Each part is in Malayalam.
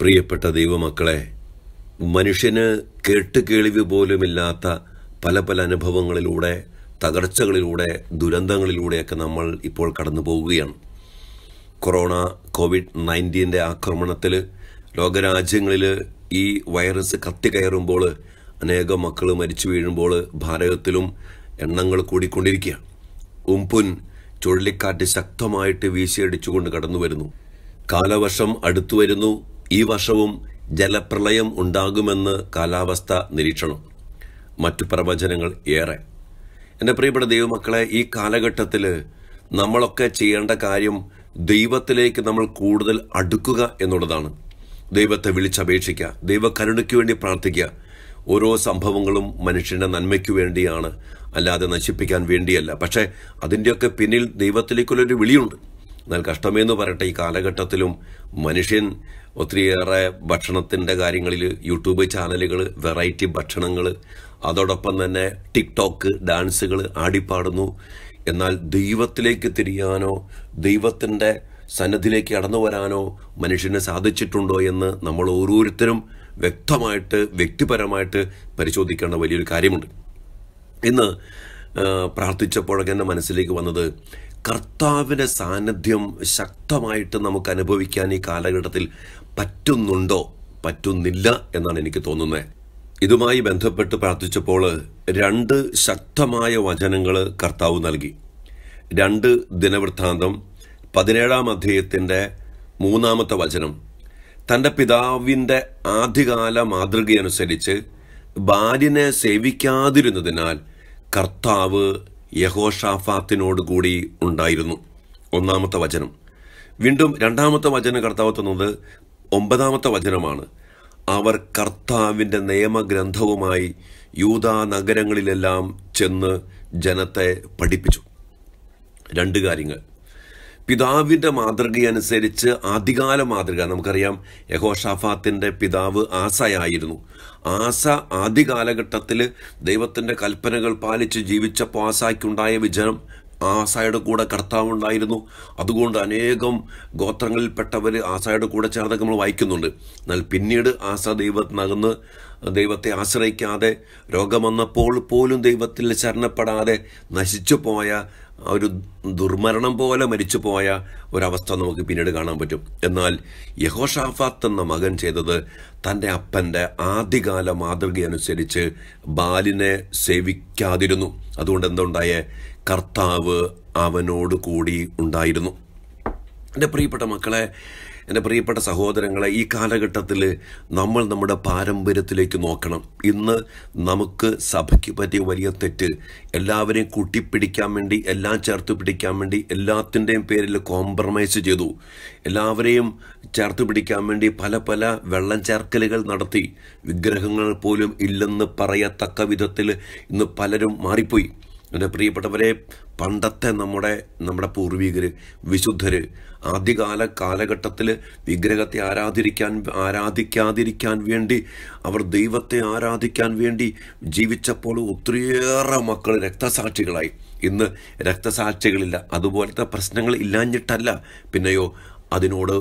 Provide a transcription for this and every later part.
പ്രിയപ്പെട്ട ദൈവമക്കളെ മനുഷ്യന് കേട്ട് കേളിവ് പോലുമില്ലാത്ത പല പല അനുഭവങ്ങളിലൂടെ തകർച്ചകളിലൂടെ ദുരന്തങ്ങളിലൂടെയൊക്കെ നമ്മൾ ഇപ്പോൾ കടന്നു പോവുകയാണ് കൊറോണ കോവിഡ് നയൻറ്റീൻ്റെ ആക്രമണത്തിൽ ലോകരാജ്യങ്ങളിൽ ഈ വൈറസ് കത്തിക്കയറുമ്പോൾ അനേകം മക്കൾ മരിച്ചു വീഴുമ്പോൾ ഭാരതത്തിലും എണ്ണങ്ങൾ കൂടിക്കൊണ്ടിരിക്കുകയാണ് ഉംപുൻ ചുഴലിക്കാറ്റ് ശക്തമായിട്ട് വീശിയടിച്ചുകൊണ്ട് കടന്നു വരുന്നു കാലവർഷം അടുത്തു വരുന്നു ഈ വർഷവും ജലപ്രളയം ഉണ്ടാകുമെന്ന് കാലാവസ്ഥ നിരീക്ഷണം മറ്റു പ്രവചനങ്ങൾ ഏറെ എൻ്റെ പ്രിയപ്പെട്ട ദൈവമക്കളെ ഈ കാലഘട്ടത്തിൽ നമ്മളൊക്കെ ചെയ്യേണ്ട കാര്യം ദൈവത്തിലേക്ക് നമ്മൾ കൂടുതൽ അടുക്കുക എന്നുള്ളതാണ് ദൈവത്തെ വിളിച്ചപേക്ഷിക്കുക ദൈവകരുണയ്ക്ക് വേണ്ടി പ്രാർത്ഥിക്കുക ഓരോ സംഭവങ്ങളും മനുഷ്യൻ്റെ നന്മയ്ക്ക് വേണ്ടിയാണ് അല്ലാതെ നശിപ്പിക്കാൻ വേണ്ടിയല്ല പക്ഷേ അതിൻ്റെയൊക്കെ പിന്നിൽ ദൈവത്തിലേക്കുള്ളൊരു വിളിയുണ്ട് എന്നാൽ കഷ്ടമേന്ന് പറയട്ടെ ഈ കാലഘട്ടത്തിലും മനുഷ്യൻ ഒത്തിരിയേറെ ഭക്ഷണത്തിൻ്റെ കാര്യങ്ങളിൽ യൂട്യൂബ് ചാനലുകൾ വെറൈറ്റി ഭക്ഷണങ്ങൾ അതോടൊപ്പം തന്നെ ടിക്ടോക്ക് ഡാൻസുകൾ ആടിപ്പാടുന്നു എന്നാൽ ദൈവത്തിലേക്ക് തിരിയാനോ ദൈവത്തിൻ്റെ സന്നദ്ധിലേക്ക് കടന്നു വരാനോ മനുഷ്യന് സാധിച്ചിട്ടുണ്ടോ എന്ന് നമ്മൾ ഓരോരുത്തരും വ്യക്തമായിട്ട് വ്യക്തിപരമായിട്ട് പരിശോധിക്കേണ്ട വലിയൊരു കാര്യമുണ്ട് ഇന്ന് പ്രാർത്ഥിച്ചപ്പോഴൊക്കെ എൻ്റെ മനസ്സിലേക്ക് വന്നത് കർത്താവിൻ്റെ സാന്നിധ്യം ശക്തമായിട്ട് നമുക്ക് അനുഭവിക്കാൻ ഈ കാലഘട്ടത്തിൽ പറ്റുന്നുണ്ടോ പറ്റുന്നില്ല എന്നാണ് എനിക്ക് തോന്നുന്നത് ഇതുമായി ബന്ധപ്പെട്ട് പ്രാർത്ഥിച്ചപ്പോൾ രണ്ട് ശക്തമായ വചനങ്ങൾ കർത്താവ് നൽകി രണ്ട് ദിനവൃത്താന്തം പതിനേഴാം അധ്യായത്തിൻ്റെ മൂന്നാമത്തെ വചനം തൻ്റെ പിതാവിൻ്റെ ആദ്യകാല മാതൃകയനുസരിച്ച് ഭാര്യനെ സേവിക്കാതിരുന്നതിനാൽ കർത്താവ് യഹോഷാഫാത്തിനോടുകൂടി ഉണ്ടായിരുന്നു ഒന്നാമത്തെ വചനം വീണ്ടും രണ്ടാമത്തെ വചനം കർത്താവ് തന്നത് ഒമ്പതാമത്തെ വചനമാണ് അവർ കർത്താവിൻ്റെ നിയമഗ്രന്ഥവുമായി യൂതാ നഗരങ്ങളിലെല്ലാം ചെന്ന് ജനത്തെ പഠിപ്പിച്ചു രണ്ട് കാര്യങ്ങൾ പിതാവിൻ്റെ അനുസരിച്ച് ആദ്യകാല മാതൃക നമുക്കറിയാം യഹോഷാഫാത്തിൻ്റെ പിതാവ് ആസയായിരുന്നു ആസ ആദ്യ കാലഘട്ടത്തിൽ ദൈവത്തിൻ്റെ കൽപ്പനകൾ പാലിച്ച് ജീവിച്ചപ്പോൾ ആസായ്ക്കുണ്ടായ വിജയം ആസായുടെ കൂടെ കർത്താവുണ്ടായിരുന്നു അതുകൊണ്ട് അനേകം ഗോത്രങ്ങളിൽപ്പെട്ടവർ ആസായുടെ കൂടെ ചേർന്നൊക്കെ നമ്മൾ വായിക്കുന്നുണ്ട് എന്നാൽ പിന്നീട് ആസ ദൈവത്തിനകന്ന് ദൈവത്തെ ആശ്രയിക്കാതെ രോഗം വന്നപ്പോൾ പോലും ദൈവത്തിൽ ശരണപ്പെടാതെ നശിച്ചു പോയ ഒരു ദുർമരണം പോലെ മരിച്ചു പോയ ഒരവസ്ഥ നമുക്ക് പിന്നീട് കാണാൻ പറ്റും എന്നാൽ യഹോഷാഫാത്ത് എന്ന മകൻ ചെയ്തത് തൻ്റെ അപ്പൻ്റെ ആദ്യകാല മാതൃകയനുസരിച്ച് ബാലിനെ സേവിക്കാതിരുന്നു അതുകൊണ്ട് എന്തുണ്ടായേ കർത്താവ് അവനോട് കൂടി ഉണ്ടായിരുന്നു എൻ്റെ പ്രിയപ്പെട്ട മക്കളെ എൻ്റെ പ്രിയപ്പെട്ട സഹോദരങ്ങളെ ഈ കാലഘട്ടത്തിൽ നമ്മൾ നമ്മുടെ പാരമ്പര്യത്തിലേക്ക് നോക്കണം ഇന്ന് നമുക്ക് സഭയ്ക്ക് പറ്റിയ വലിയ തെറ്റ് എല്ലാവരെയും കൂട്ടിപ്പിടിക്കാൻ വേണ്ടി എല്ലാം ചേർത്ത് പിടിക്കാൻ വേണ്ടി എല്ലാത്തിൻ്റെയും പേരിൽ കോംപ്രമൈസ് ചെയ്തു എല്ലാവരെയും ചേർത്ത് പിടിക്കാൻ വേണ്ടി പല പല വെള്ളം ചേർക്കലുകൾ നടത്തി വിഗ്രഹങ്ങൾ പോലും ഇല്ലെന്ന് പറയത്തക്ക വിധത്തിൽ ഇന്ന് പലരും മാറിപ്പോയി എൻ്റെ പ്രിയപ്പെട്ടവരെ പണ്ടത്തെ നമ്മുടെ നമ്മുടെ പൂർവികർ വിശുദ്ധർ ആദ്യകാല കാലഘട്ടത്തിൽ വിഗ്രഹത്തെ ആരാധിക്കാൻ ആരാധിക്കാതിരിക്കാൻ വേണ്ടി അവർ ദൈവത്തെ ആരാധിക്കാൻ വേണ്ടി ജീവിച്ചപ്പോൾ ഒത്തിരിയേറെ മക്കൾ രക്തസാക്ഷികളായി ഇന്ന് രക്തസാക്ഷികളില്ല അതുപോലത്തെ പ്രശ്നങ്ങൾ ഇല്ലാഞ്ഞിട്ടല്ല പിന്നെയോ അതിനോട്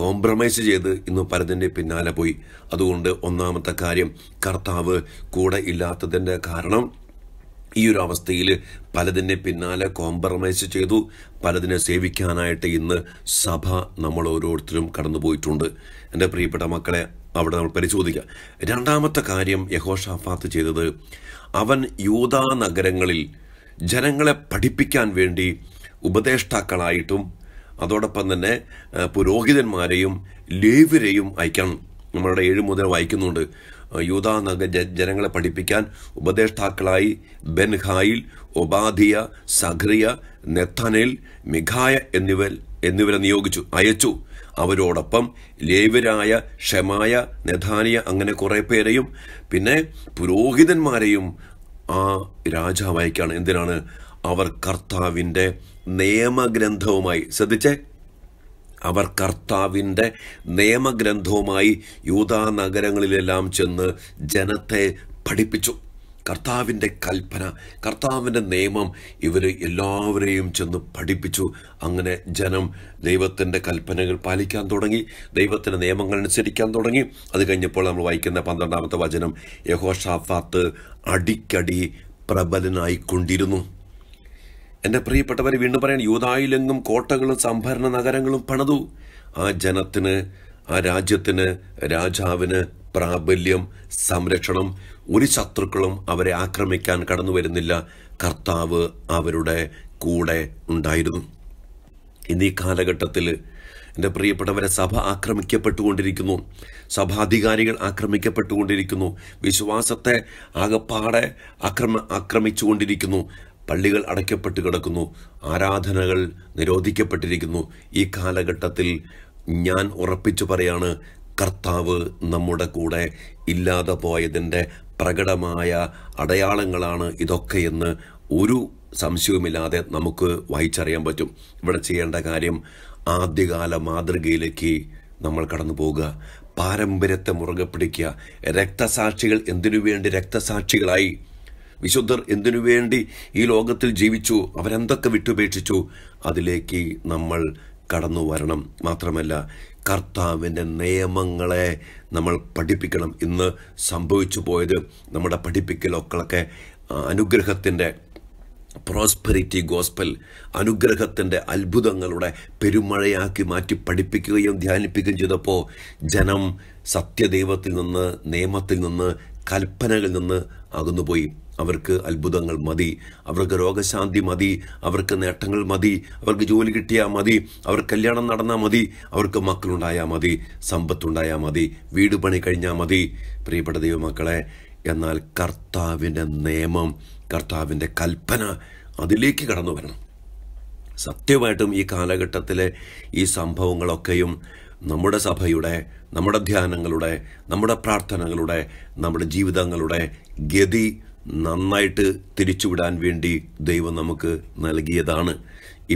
കോംപ്രമൈസ് ചെയ്ത് ഇന്ന് പലതിൻ്റെ പിന്നാലെ പോയി അതുകൊണ്ട് ഒന്നാമത്തെ കാര്യം കർത്താവ് കൂടെ ഇല്ലാത്തതിൻ്റെ കാരണം ഈ ഒരു അവസ്ഥയിൽ പലതിനെ പിന്നാലെ കോംപ്രമൈസ് ചെയ്തു പലതിനെ സേവിക്കാനായിട്ട് ഇന്ന് സഭ നമ്മൾ ഓരോരുത്തരും കടന്നുപോയിട്ടുണ്ട് എൻ്റെ പ്രിയപ്പെട്ട മക്കളെ അവിടെ നമ്മൾ പരിശോധിക്കുക രണ്ടാമത്തെ കാര്യം യഹോഷാഫാത്ത് ചെയ്തത് അവൻ യൂതാ നഗരങ്ങളിൽ ജനങ്ങളെ പഠിപ്പിക്കാൻ വേണ്ടി ഉപദേഷ്ടാക്കളായിട്ടും അതോടൊപ്പം തന്നെ പുരോഹിതന്മാരെയും ലേവരെയും അയക്കണം നമ്മളുടെ ഏഴ് മുതൽ വായിക്കുന്നുണ്ട് യൂതാ നഗ ജനങ്ങളെ പഠിപ്പിക്കാൻ ഉപദേഷ്ടാക്കളായി ബെൻഹായിൽ ഒബാധിയ സഖ്രിയ നെത്തനേൽ മിഖായ എന്നിവർ എന്നിവരെ നിയോഗിച്ചു അയച്ചു അവരോടൊപ്പം ലേവരായ ഷമായ നെഥാനിയ അങ്ങനെ കുറേ പേരെയും പിന്നെ പുരോഹിതന്മാരെയും ആ രാജാവ് അയക്കാണ് എന്തിനാണ് അവർ കർത്താവിൻ്റെ നിയമഗ്രന്ഥവുമായി ശ്രദ്ധിച്ചേ അവർ കർത്താവിൻ്റെ നിയമഗ്രന്ഥവുമായി യൂതാ നഗരങ്ങളിലെല്ലാം ചെന്ന് ജനത്തെ പഠിപ്പിച്ചു കർത്താവിൻ്റെ കൽപ്പന കർത്താവിൻ്റെ നിയമം ഇവർ എല്ലാവരെയും ചെന്ന് പഠിപ്പിച്ചു അങ്ങനെ ജനം ദൈവത്തിൻ്റെ കൽപ്പനകൾ പാലിക്കാൻ തുടങ്ങി ദൈവത്തിൻ്റെ നിയമങ്ങൾ അനുസരിക്കാൻ തുടങ്ങി അത് കഴിഞ്ഞപ്പോൾ നമ്മൾ വായിക്കുന്ന പന്ത്രണ്ടാമത്തെ വചനം യഹോഷാഫാത്ത് അടിക്കടി പ്രബലനായിക്കൊണ്ടിരുന്നു എന്റെ പ്രിയപ്പെട്ടവർ വീണ്ടും പറയാൻ യൂതായിലെങ്ങും കോട്ടകളും സംഭരണ നഗരങ്ങളും പണതു ആ ജനത്തിന് ആ രാജ്യത്തിന് രാജാവിന് പ്രാബല്യം സംരക്ഷണം ഒരു ശത്രുക്കളും അവരെ ആക്രമിക്കാൻ കടന്നു വരുന്നില്ല കർത്താവ് അവരുടെ കൂടെ ഉണ്ടായിരുന്നു ഇന്നീ കാലഘട്ടത്തിൽ എൻ്റെ പ്രിയപ്പെട്ടവരെ സഭ ആക്രമിക്കപ്പെട്ടുകൊണ്ടിരിക്കുന്നു സഭാധികാരികൾ ആക്രമിക്കപ്പെട്ടുകൊണ്ടിരിക്കുന്നു വിശ്വാസത്തെ ആകപ്പാടെ ആക്രമ ആക്രമിച്ചുകൊണ്ടിരിക്കുന്നു പള്ളികൾ അടയ്ക്കപ്പെട്ട് കിടക്കുന്നു ആരാധനകൾ നിരോധിക്കപ്പെട്ടിരിക്കുന്നു ഈ കാലഘട്ടത്തിൽ ഞാൻ ഉറപ്പിച്ചു പറയാണ് കർത്താവ് നമ്മുടെ കൂടെ ഇല്ലാതെ പോയതിൻ്റെ പ്രകടമായ അടയാളങ്ങളാണ് ഇതൊക്കെയെന്ന് ഒരു സംശയവുമില്ലാതെ നമുക്ക് വായിച്ചറിയാൻ പറ്റും ഇവിടെ ചെയ്യേണ്ട കാര്യം ആദ്യകാല മാതൃകയിലേക്ക് നമ്മൾ കടന്നു പോവുക പാരമ്പര്യത്തെ മുറുകെ പിടിക്കുക രക്തസാക്ഷികൾ എന്തിനു വേണ്ടി രക്തസാക്ഷികളായി വിശുദ്ധർ എന്തിനു വേണ്ടി ഈ ലോകത്തിൽ ജീവിച്ചു അവരെന്തൊക്കെ വിട്ടുപേക്ഷിച്ചു അതിലേക്ക് നമ്മൾ കടന്നു വരണം മാത്രമല്ല കർത്താവിൻ്റെ നിയമങ്ങളെ നമ്മൾ പഠിപ്പിക്കണം ഇന്ന് സംഭവിച്ചു പോയത് നമ്മുടെ പഠിപ്പിക്കലൊക്കെ അനുഗ്രഹത്തിൻ്റെ പ്രോസ്പെരിറ്റി ഗോസ്പൽ അനുഗ്രഹത്തിൻ്റെ അത്ഭുതങ്ങളുടെ പെരുമഴയാക്കി മാറ്റി പഠിപ്പിക്കുകയും ധ്യാനിപ്പിക്കുകയും ചെയ്തപ്പോൾ ജനം സത്യദൈവത്തിൽ നിന്ന് നിയമത്തിൽ നിന്ന് കൽപ്പനകളിൽ നിന്ന് അകന്നുപോയി അവർക്ക് അത്ഭുതങ്ങൾ മതി അവർക്ക് രോഗശാന്തി മതി അവർക്ക് നേട്ടങ്ങൾ മതി അവർക്ക് ജോലി കിട്ടിയാൽ മതി അവർ കല്യാണം നടന്നാൽ മതി അവർക്ക് മക്കളുണ്ടായാൽ മതി സമ്പത്തുണ്ടായാൽ മതി വീട് പണി കഴിഞ്ഞാൽ മതി പ്രിയപ്പെട്ട ദൈവമക്കളെ എന്നാൽ കർത്താവിൻ്റെ നിയമം കർത്താവിൻ്റെ കൽപ്പന അതിലേക്ക് കടന്നു വരണം സത്യമായിട്ടും ഈ കാലഘട്ടത്തിലെ ഈ സംഭവങ്ങളൊക്കെയും നമ്മുടെ സഭയുടെ നമ്മുടെ ധ്യാനങ്ങളുടെ നമ്മുടെ പ്രാർത്ഥനകളുടെ നമ്മുടെ ജീവിതങ്ങളുടെ ഗതി നന്നായിട്ട് തിരിച്ചുവിടാൻ വേണ്ടി ദൈവം നമുക്ക് നൽകിയതാണ്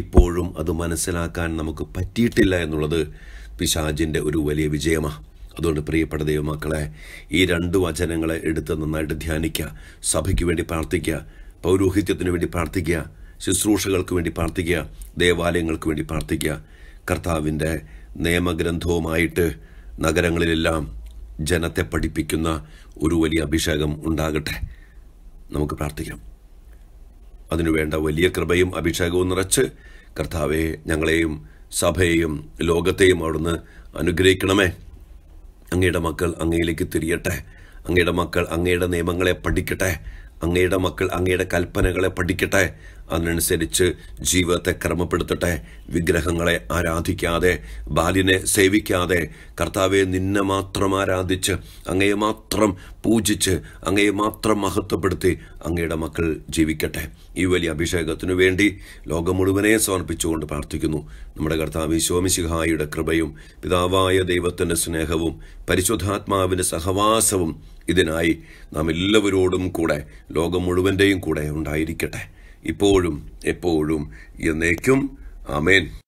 ഇപ്പോഴും അത് മനസ്സിലാക്കാൻ നമുക്ക് പറ്റിയിട്ടില്ല എന്നുള്ളത് പിശാജിൻ്റെ ഒരു വലിയ വിജയമാണ് അതുകൊണ്ട് പ്രിയപ്പെട്ട ദൈവമക്കളെ ഈ രണ്ട് വചനങ്ങളെ എടുത്ത് നന്നായിട്ട് ധ്യാനിക്കുക സഭയ്ക്ക് വേണ്ടി പ്രാർത്ഥിക്കുക പൗരോഹിത്യത്തിന് വേണ്ടി പ്രാർത്ഥിക്കുക ശുശ്രൂഷകൾക്ക് വേണ്ടി പ്രാർത്ഥിക്കുക ദേവാലയങ്ങൾക്ക് വേണ്ടി പ്രാർത്ഥിക്കുക കർത്താവിൻ്റെ നിയമഗ്രന്ഥവുമായിട്ട് നഗരങ്ങളിലെല്ലാം ജനത്തെ പഠിപ്പിക്കുന്ന ഒരു വലിയ അഭിഷേകം ഉണ്ടാകട്ടെ നമുക്ക് പ്രാർത്ഥിക്കാം അതിനുവേണ്ട വലിയ കൃപയും അഭിഷേകവും നിറച്ച് കർത്താവെ ഞങ്ങളെയും സഭയെയും ലോകത്തെയും അവിടുന്ന് അനുഗ്രഹിക്കണമേ അങ്ങയുടെ മക്കൾ അങ്ങയിലേക്ക് തിരിയട്ടെ അങ്ങയുടെ മക്കൾ അങ്ങയുടെ നിയമങ്ങളെ പഠിക്കട്ടെ അങ്ങയുടെ മക്കൾ അങ്ങയുടെ കൽപ്പനകളെ പഠിക്കട്ടെ അതിനനുസരിച്ച് ജീവിതത്തെ ക്രമപ്പെടുത്തട്ടെ വിഗ്രഹങ്ങളെ ആരാധിക്കാതെ ബാലിനെ സേവിക്കാതെ കർത്താവെ നിന്നെ മാത്രം ആരാധിച്ച് അങ്ങയെ മാത്രം പൂജിച്ച് അങ്ങയെ മാത്രം മഹത്വപ്പെടുത്തി അങ്ങയുടെ മക്കൾ ജീവിക്കട്ടെ ഈ വലിയ അഭിഷേകത്തിനു വേണ്ടി ലോകം മുഴുവനെ സമർപ്പിച്ചുകൊണ്ട് പ്രാർത്ഥിക്കുന്നു നമ്മുടെ കർത്താവ് ശോമിശിഹായുടെ കൃപയും പിതാവായ ദൈവത്തിൻ്റെ സ്നേഹവും പരിശുദ്ധാത്മാവിൻ്റെ സഹവാസവും ഇതിനായി നാം എല്ലാവരോടും കൂടെ ലോകം മുഴുവൻ്റെയും കൂടെ ഉണ്ടായിരിക്കട്ടെ ഇപ്പോഴും എപ്പോഴും എന്നേക്കും ആമേൻ